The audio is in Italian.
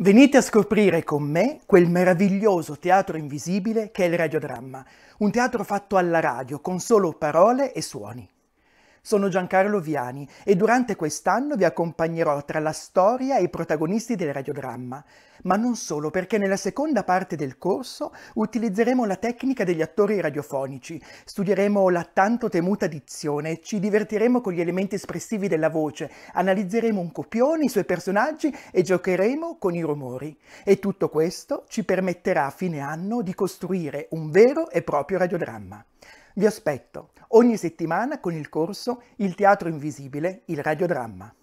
Venite a scoprire con me quel meraviglioso teatro invisibile che è il radiodramma, un teatro fatto alla radio con solo parole e suoni. Sono Giancarlo Viani e durante quest'anno vi accompagnerò tra la storia e i protagonisti del radiodramma, ma non solo perché nella seconda parte del corso utilizzeremo la tecnica degli attori radiofonici, studieremo la tanto temuta dizione, ci divertiremo con gli elementi espressivi della voce, analizzeremo un copione, i suoi personaggi e giocheremo con i rumori. E tutto questo ci permetterà a fine anno di costruire un vero e proprio radiodramma. Vi aspetto ogni settimana con il corso Il teatro invisibile, il radiodramma.